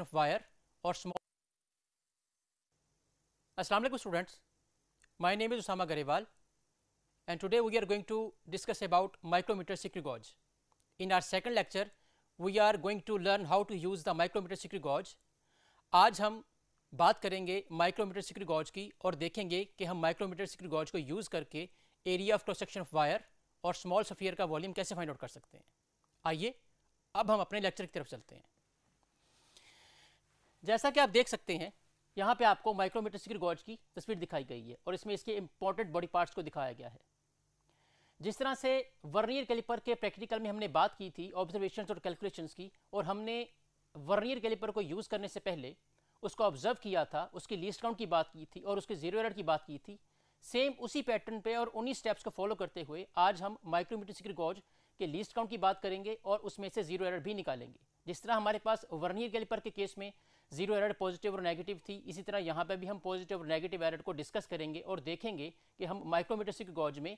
of wire or small Assalamu alaikum students my name is Usama Garewal and today we are going to discuss about micrometer secret gauge in our second lecture we are going to learn how to use the micrometer secret gauge आज हम बात करेंगे micrometer screw gauge की और देखेंगे कि हम micrometer screw gauge को यूज़ करके area of cross section of wire और स्मॉल सफ़ियर का वॉल्यूम कैसे फाइंड आउट कर सकते हैं आइए अब हम अपने लेक्चर की तरफ चलते हैं जैसा कि आप देख सकते हैं यहाँ पे आपको माइक्रोमीटर सिक्र गॉज की तस्वीर दिखाई गई है और इसमें इसके इंपॉर्टेंट बॉडी पार्ट्स को दिखाया गया है जिस तरह से वर्नियर कैलिपर के प्रैक्टिकल में हमने बात की थी ऑब्जर्वेशन और कैलकुलेशन की और हमने वर्नियर कैलिपर को यूज़ करने से पहले उसको ऑब्जर्व किया था उसकी लीस्ट काउंट की बात की थी और उसके जीरो एरर की बात की थी सेम उसी पैटर्न पे और उन्हीं स्टेप्स को फॉलो करते हुए आज हम माइक्रोमीटर सिक्र गॉज के लीस्ट काउंट की बात करेंगे और उसमें से जीरो एरर भी निकालेंगे जिस तरह हमारे पास वर्नियर कैलिपर के केस में जीरो एरर पॉजिटिव और नेगेटिव थी इसी तरह यहाँ पे भी हम पॉजिटिव और नेगेटिव एरर को डिस्कस करेंगे और देखेंगे कि हम माइक्रोमीटरसिक गॉज में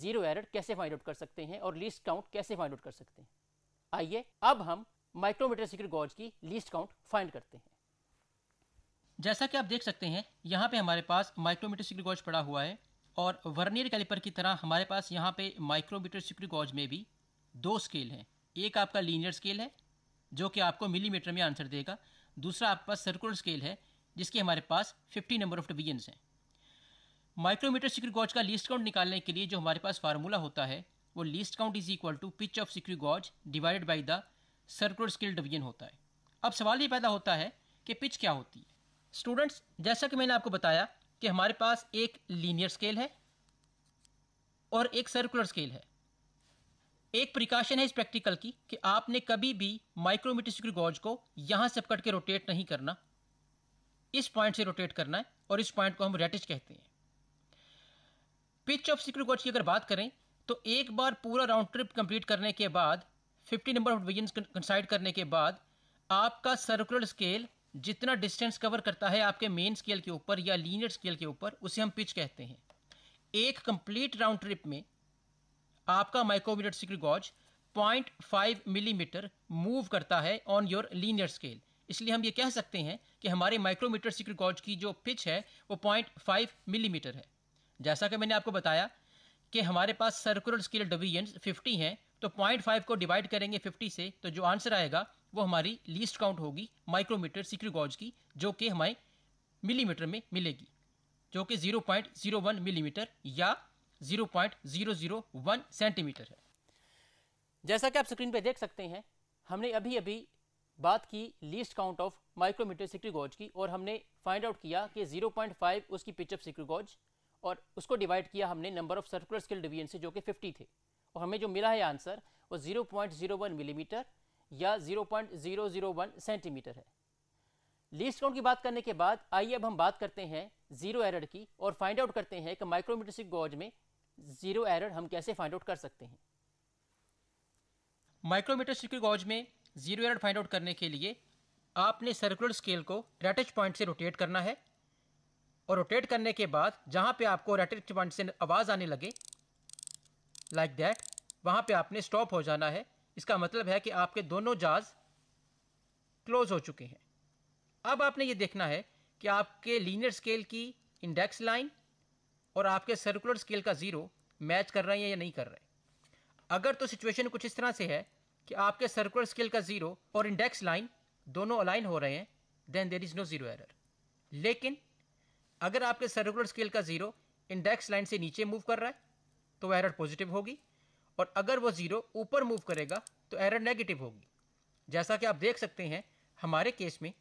जीरो एरर कैसे फाइंड आउट कर सकते हैं और लीस्ट काउंट कैसे फाइंड आउट कर सकते हैं आइए अब हम माइक्रोमीटर गॉज की लीस्ट काउंट फाइंड करते हैं जैसा कि आप देख सकते हैं यहाँ पे हमारे पास माइक्रोमीटर सिक्योर गॉज पड़ा हुआ है और वर्नियर कैलिपर की तरह हमारे पास यहाँ पे माइक्रोमीटर सिक्योर गॉज में भी दो स्केल हैं एक आपका लीनियर स्केल है जो कि आपको मिलीमीटर में आंसर देगा दूसरा आपके पास सर्कुलर स्केल है जिसके हमारे पास 50 नंबर ऑफ डिवीजन्स हैं माइक्रोमीटर सिक्री गॉज का लीस्ट काउंट निकालने के लिए जो हमारे पास फार्मूला होता है वो least count is equal to pitch of screw gauge divided by the circular scale division होता है अब सवाल ये पैदा होता है कि पिच क्या होती है स्टूडेंट्स जैसा कि मैंने आपको बताया कि हमारे पास एक लीनियर स्केल है और एक सर्कुलर स्केल है एक प्रिकॉशन है इस प्रैक्टिकल की कि आपने कभी भी माइक्रोमीटर स्क्रू गॉज को यहाँ से कट के रोटेट नहीं करना इस पॉइंट से रोटेट करना है और इस पॉइंट को हम रेटिज कहते हैं पिच ऑफ स्क्रू गॉज की अगर बात करें तो एक बार पूरा राउंड ट्रिप कंप्लीट करने के बाद 50 नंबर ऑफ डिविजन कंसाइड करने के बाद आपका सर्कुलर स्केल जितना डिस्टेंस कवर करता है आपके मेन स्केल के ऊपर या लीनियर स्केल के ऊपर उसे हम पिच कहते हैं एक कंप्लीट राउंड ट्रिप में आपका micrometer screw gauge 0.5 millimetre move करता है ऑन योर लीनियर स्केल इसलिए हम ये कह सकते हैं कि हमारे माइक्रोमीटर सिक्र गॉज की जो पिच है वो 0.5 मिलीमीटर mm है जैसा कि मैंने आपको बताया कि हमारे पास सर्कुलर स्केल डिवीजन 50 हैं तो 0.5 को डिवाइड करेंगे 50 से तो जो आंसर आएगा वो हमारी लीस्ट काउंट होगी माइक्रोमीटर सिक्र गॉज की जो कि हमें मिलीमीटर में मिलेगी जो कि 0.01 मिलीमीटर mm या 0.001 सेंटीमीटर है जैसा कि आप स्क्रीन पर देख सकते हैं हमने अभी अभी बात की least count of micrometer screw gauge की और हमने फाइंड आउट किया कि 0.5 उसकी पिचअप सिक्री गोज और उसको डिवाइड किया हमने number of circular scale division से जो कि 50 थे और हमें जो मिला है आंसर वो 0.01 मिलीमीटर mm या 0.001 सेंटीमीटर है लीस्ट काउंट की बात करने के बाद आइए अब हम बात करते हैं जीरो एरर की और फाइंड आउट करते हैं कि माइक्रोमीटर सिक गोज में ज़ीरो एरर हम कैसे फाइंड आउट कर सकते हैं माइक्रोमीटर स्क्रू गॉज में ज़ीरो एरर फाइंड आउट करने के लिए आपने सर्कुलर स्केल को रेटेज पॉइंट से रोटेट करना है और रोटेट करने के बाद जहाँ पे आपको रेटेज पॉइंट से आवाज़ आने लगे लाइक दैट वहाँ पे आपने स्टॉप हो जाना है इसका मतलब है कि आपके दोनों जाज क्लोज हो चुके हैं अब आपने ये देखना है कि आपके लीनियर स्केल की इंडेक्स लाइन और आपके सर्कुलर स्केल का ज़ीरो मैच कर रहे हैं या नहीं कर रहे अगर तो सिचुएशन कुछ इस तरह से है कि आपके सर्कुलर स्केल का ज़ीरो और इंडेक्स लाइन दोनों अलाइन हो रहे हैं then there is no zero error लेकिन अगर आपके सर्कुलर स्केल का ज़ीरो इंडेक्स लाइन से नीचे मूव कर रहा है तो एरर पॉजिटिव होगी और अगर वो ज़ीरो ऊपर मूव करेगा तो एरर नेगेटिव होगी जैसा कि आप देख सकते हैं हमारे केस में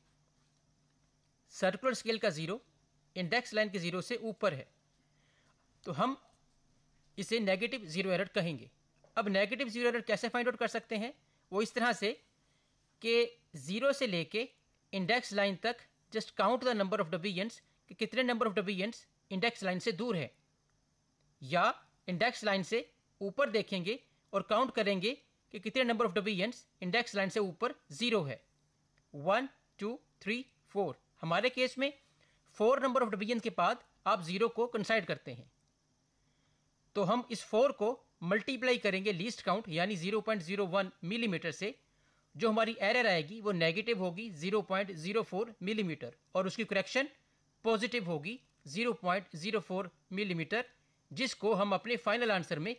सर्कुलर स्केल का ज़ीरो इंडेक्स लाइन के ज़ीरो से ऊपर है तो हम इसे नेगेटिव जीरो एरर कहेंगे अब नेगेटिव जीरो एरर कैसे फाइंड आउट कर सकते हैं वो इस तरह से कि ज़ीरो से लेके इंडेक्स लाइन तक just count the number of divisions कि कितने number of divisions index line से दूर है या इंडेक्स लाइन से ऊपर देखेंगे और काउंट करेंगे कि कितने number of divisions index line से ऊपर ज़ीरो है वन टू थ्री फोर हमारे केस में फोर नंबर ऑफ डबियन के बाद आप ज़ीरो को कंसाइड करते हैं तो हम इस फोर को मल्टीप्लाई करेंगे लीस्ट काउंट यानी 0.01 मिलीमीटर mm से जो हमारी एरर आएगी वो नेगेटिव होगी 0.04 मिलीमीटर mm और उसकी करेक्शन पॉजिटिव होगी 0.04 मिलीमीटर mm, जिसको हम अपने फाइनल आंसर में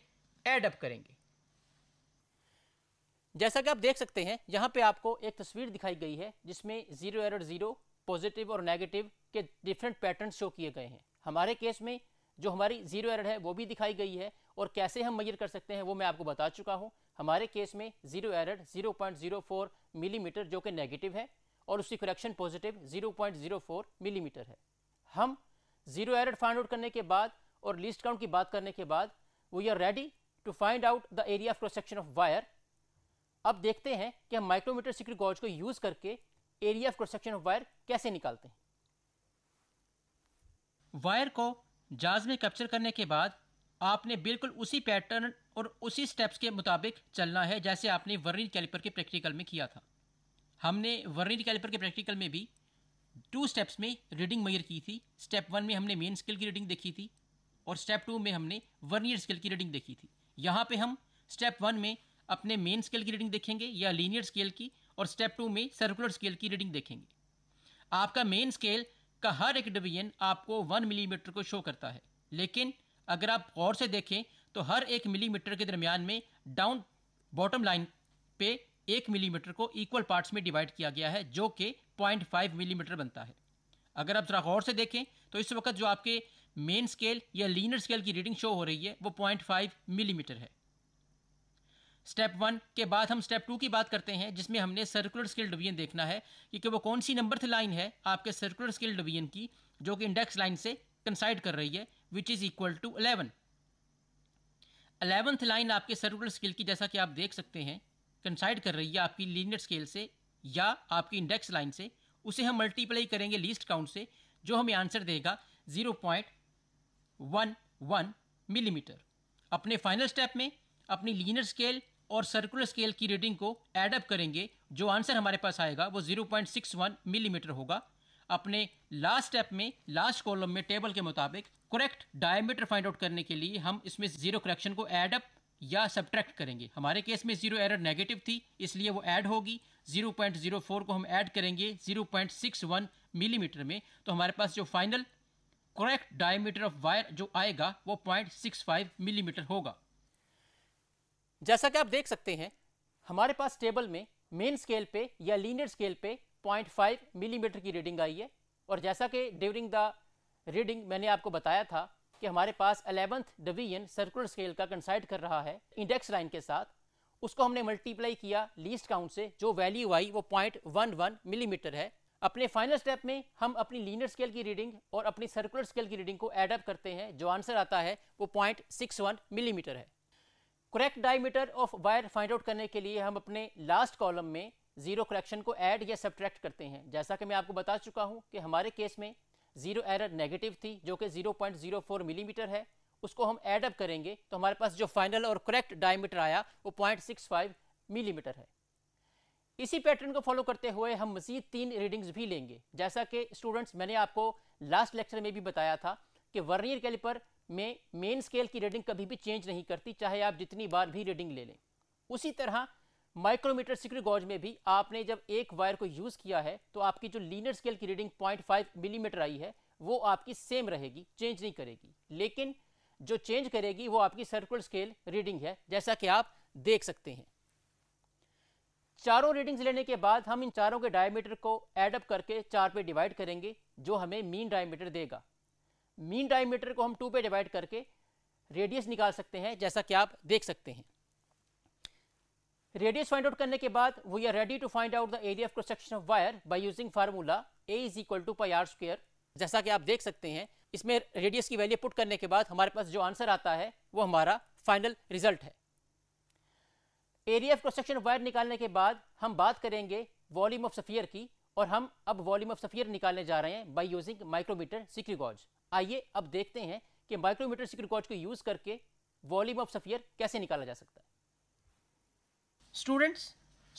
एड अप करेंगे जैसा कि आप देख सकते हैं यहाँ पे आपको एक तस्वीर दिखाई गई है जिसमें जीरो एरर जीरो पॉजिटिव और नेगेटिव के डिफरेंट पैटर्न शो किए गए हैं हमारे केस में जो हमारी जीरो एरर है वो भी दिखाई गई है और कैसे हम मैयर कर सकते हैं वो मैं आपको बता चुका हूँ हमारे केस में जीरो एरर 0.04 मिलीमीटर mm जो कि नेगेटिव है और उसकी करेक्शन पॉजिटिव 0.04 मिलीमीटर mm है हम जीरो एरर फाइंड आउट करने के बाद और लिस्ट काउंट की बात करने के बाद we are ready to find out the area of cross section of wire अब देखते हैं कि हम माइक्रोमीटर सिक्री गॉज को यूज़ करके area of cross section of wire कैसे निकालते हैं वायर को जाज में कैप्चर करने के बाद आपने बिल्कुल उसी पैटर्न और उसी स्टेप्स के मुताबिक चलना है जैसे आपने वर्नी कैलिपर के प्रैक्टिकल में किया था हमने वर्नी कैलिपर के प्रैक्टिकल में भी टू स्टेप्स में रीडिंग मैयर की थी स्टेप वन में हमने मेन स्किल की रीडिंग देखी थी और स्टेप टू में हमने वर्नियर स्किल की रीडिंग देखी थी यहाँ पे हम स्टेप वन में अपने मेन स्केल की रीडिंग देखेंगे या लीनियर स्केल की और स्टेप टू में सर्कुलर स्केल की रीडिंग देखेंगे आपका मेन स्केल का हर एक डिवीजन आपको वन मिलीमीटर को शो करता है लेकिन अगर आप गौर से देखें तो हर एक मिलीमीटर के दरमियान में डाउन बॉटम लाइन पे एक मिलीमीटर को इक्वल पार्ट्स में डिवाइड किया गया है जो कि पॉइंट फाइव मिलीमीटर बनता है अगर आप ज़रा गौर से देखें तो इस वक्त जो आपके मेन स्केल या लीनर स्केल की रीडिंग शो हो रही है वो पॉइंट फाइव मिलीमीटर है स्टेप वन के बाद हम स्टेप टू की बात करते हैं जिसमें हमने सर्कुलर स्किल डिवीजन देखना है कि वो कौन सी नंबर लाइन है आपके सर्कुलर स्किल डिवीजन की जो कि इंडेक्स लाइन से कंसाइड कर रही है which is equal to eleven eleventh line आपके सर्कुलर स्केल की जैसा कि आप देख सकते हैं कंसाइड कर रही है आपकी लीनियर स्केल से या आपकी इंडेक्स लाइन से उसे हम मल्टीप्लाई करेंगे लीस्ट काउंट से जो हमें आंसर देगा 0.11 मिलीमीटर अपने फाइनल स्टेप में अपनी लीनियर स्केल और सर्कुलर स्केल की रीडिंग को एडअप करेंगे जो आंसर हमारे पास आएगा वो 0.61 मिलीमीटर mm होगा अपने लास्ट स्टेप में लास्ट कॉलम में टेबल के मुताबिक करेक्ट डायमीटर फाइंड आउट करने के लिए हम इसमें जीरो करेक्शन को एडअप या सब्ट्रैक्ट करेंगे हमारे केस में जीरो एरर नेगेटिव थी इसलिए वो ऐड होगी 0.04 को हम ऐड करेंगे 0.61 मिलीमीटर mm में तो हमारे पास जो final correct diameter of wire जो आएगा वो 0.65 मिलीमीटर mm होगा जैसा कि आप देख सकते हैं हमारे पास टेबल में मेन स्केल पे या लीनियर स्केल पे 0.5 मिलीमीटर mm की रीडिंग आई है और जैसा कि ड्यूरिंग द रीडिंग मैंने आपको बताया था कि हमारे पास अलेवंथ डिवीजन सर्कुलर स्केल का कंसाइड कर रहा है इंडेक्स लाइन के साथ उसको हमने मल्टीप्लाई किया लीस्ट काउंट से जो वैल्यू आई वो पॉइंट मिलीमीटर mm है अपने फाइनल स्टेप में हम अपनी लीनियर स्केल की रीडिंग और अपनी सर्कुलर स्केल की रीडिंग को एडअप करते हैं जो आंसर आता है वो पॉइंट मिलीमीटर mm है correct diameter of wire find out करने के लिए हम अपने लास्ट कॉलम में जीरो करेक्शन को ऐड या सब्ट्रैक्ट करते हैं जैसा कि मैं आपको बता चुका हूं कि हमारे केस में जीरो एरर नेगेटिव थी जो कि 0.04 मिलीमीटर mm है उसको हम ऐड अप करेंगे तो हमारे पास जो फाइनल और करेक्ट डायमीटर आया वो फाइव मिलीमीटर mm है इसी पैटर्न को फॉलो करते हुए हम मजीद तीन रीडिंग्स भी लेंगे जैसा कि स्टूडेंट्स मैंने आपको लास्ट लेक्चर में भी बताया था कि वर्नियर कैलिपर में मेन स्केल की रीडिंग कभी भी चेंज नहीं करती चाहे आप जितनी बार भी रीडिंग ले लें उसी तरह माइक्रोमीटर सिक्री गॉज में भी आपने जब एक वायर को यूज़ किया है तो आपकी जो लीनर स्केल की रीडिंग 0.5 मिलीमीटर आई है वो आपकी सेम रहेगी चेंज नहीं करेगी लेकिन जो चेंज करेगी वो आपकी सर्कुलर स्केल रीडिंग है जैसा कि आप देख सकते हैं चारों रीडिंग्स लेने के बाद हम इन चारों के डायमीटर को एडअप करके चार पे डिवाइड करेंगे जो हमें मीन डायमीटर देगा मीन डायमीटर को हम टू पे डिवाइड करके रेडियस निकाल सकते हैं जैसा कि आप देख सकते हैं रेडियस फाइंड आउट करने के बाद we are ready to find out the area of cross section of wire by using formula A is equal to pi r square जैसा कि आप देख सकते हैं इसमें रेडियस की वैल्यू पुट करने के बाद हमारे पास जो आंसर आता है वो हमारा फाइनल रिजल्ट है area of cross section of wire निकालने के बाद हम बात करेंगे वॉल्यूम ऑफ सफियर की और हम अब वॉल्यूम ऑफ सफियर निकालने जा रहे हैं बाई यूजिंग माइक्रोमीटर सिक्रीगॉज आइए अब देखते हैं कि माइक्रोमीटर स्क्रू कॉच को यूज़ करके वॉल्यूम ऑफ सफ़ियर कैसे निकाला जा सकता है स्टूडेंट्स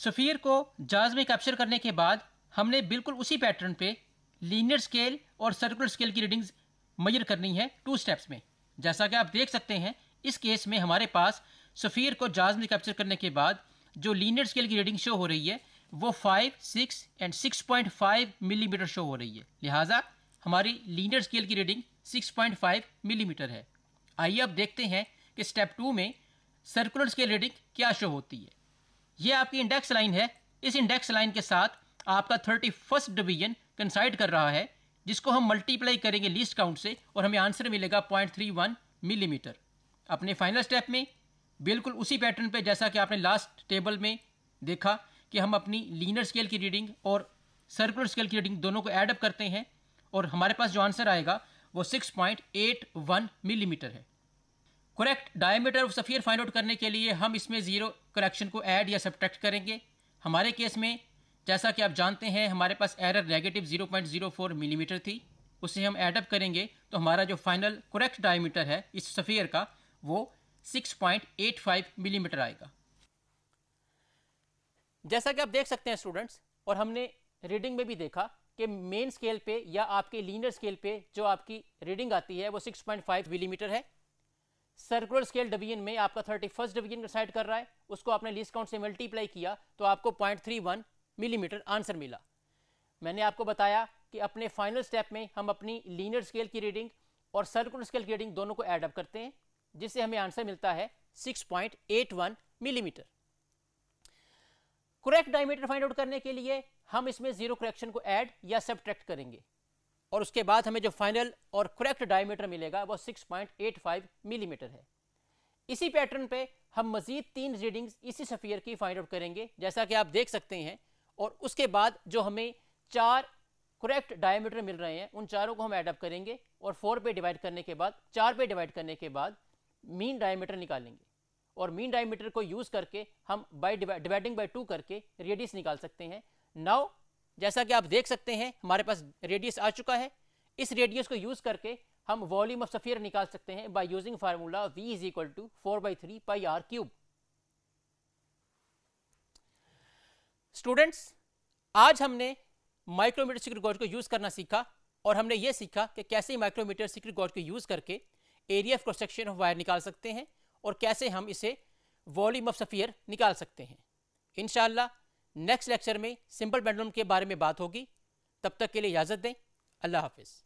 सफ़ियर को जाज में कैप्चर करने के बाद हमने बिल्कुल उसी पैटर्न पे लीनियर स्केल और सर्कुलर स्केल की रीडिंग्स मयर करनी है टू स्टेप्स में जैसा कि आप देख सकते हैं इस केस में हमारे पास सफियर को जाज में कैप्चर करने के बाद जो लीनियर स्केल की रीडिंग शो हो रही है वो five six and six point five millimetre show हो रही है लिहाजा हमारी लीनियर स्केल की रीडिंग 6.5 मिलीमीटर mm है आइए अब देखते हैं कि स्टेप टू में सर्कुलर स्केल रीडिंग क्या शो होती है ये आपकी इंडेक्स लाइन है इस इंडेक्स लाइन के साथ आपका थर्टी फर्स्ट डिवीजन कंसाइड कर रहा है जिसको हम मल्टीप्लाई करेंगे लिस्ट काउंट से और हमें आंसर मिलेगा पॉइंट थ्री वन मिलीमीटर अपने फाइनल स्टेप में बिल्कुल उसी पैटर्न पे जैसा कि आपने लास्ट टेबल में देखा कि हम अपनी लीनर स्केल की रीडिंग और सर्कुलर स्केल की रीडिंग दोनों को एडअप करते हैं और हमारे पास जो आंसर आएगा वो 6.81 मिलीमीटर mm है correct diameter of sphere find out करने के लिए हम इसमें ज़ीरो करेक्शन को ऐड या सब्ट्रैक्ट करेंगे हमारे केस में जैसा कि आप जानते हैं हमारे पास एरर नेगेटिव 0.04 मिलीमीटर mm थी उसे हम एडअप करेंगे तो हमारा जो फाइनल करेक्ट डायमीटर है इस सफ़ियर का वो 6.85 मिलीमीटर mm आएगा जैसा कि आप देख सकते हैं स्टूडेंट्स और हमने रीडिंग में भी देखा के मेन स्केल पे या आपके लीनियर स्केल पे जो आपकी रीडिंग आती है वो 6.5 मिलीमीटर है सर्कुलर स्केल डिवीजन में आपका थर्टी फर्स्ट डिवीजन डिसाइड कर रहा है उसको आपने लीस्ट काउंट से मल्टीप्लाई किया तो आपको point three one millimetre answer मिला मैंने आपको बताया कि अपने फाइनल स्टेप में हम अपनी लीनियर स्केल की रीडिंग और सर्कुलर स्केल की रीडिंग दोनों को एडअप करते हैं जिससे हमें आंसर मिलता है 6.81 millimetre correct diameter find out करने के लिए हम इसमें जीरो करेक्शन को ऐड या सब्ट्रैक्ट करेंगे और उसके बाद हमें जो फाइनल और करेक्ट डायमीटर मिलेगा वो 6.85 मिलीमीटर है इसी पैटर्न पे हम मजीद तीन रीडिंग्स इसी सफ़ियर की फाइंड आउट करेंगे जैसा कि आप देख सकते हैं और उसके बाद जो हमें चार करेक्ट डायमीटर मिल रहे हैं उन चारों को हम ऐडअप करेंगे और फोर पे डिवाइड करने के बाद चार पे डिवाइड करने के बाद मीन डायमीटर निकालेंगे और मीन डायमीटर को यूज करके हम बाई डिवाइडिंग बाई टू करके रेडियस निकाल सकते हैं नाउ जैसा कि आप देख सकते हैं हमारे पास रेडियस आ चुका है इस रेडियस को यूज करके हम वॉल्यूम ऑफ सफियर निकाल सकते हैं by using formula V is equal to four by three pi r cube students आज हमने माइक्रोमीटर सीक्रेट गॉज को यूज करना सीखा और हमने ये सीखा कि कैसे माइक्रोमीटर सीक्रेट गॉज को यूज करके area of cross section of wire निकाल सकते हैं और कैसे हम इसे वॉल्यूम ऑफ सफ़ियर निकाल सकते हैं इन नेक्स्ट लेक्चर में सिंपल पेंडुलम के बारे में बात होगी तब तक के लिए इजाज़त दें अल्लाह हाफिज़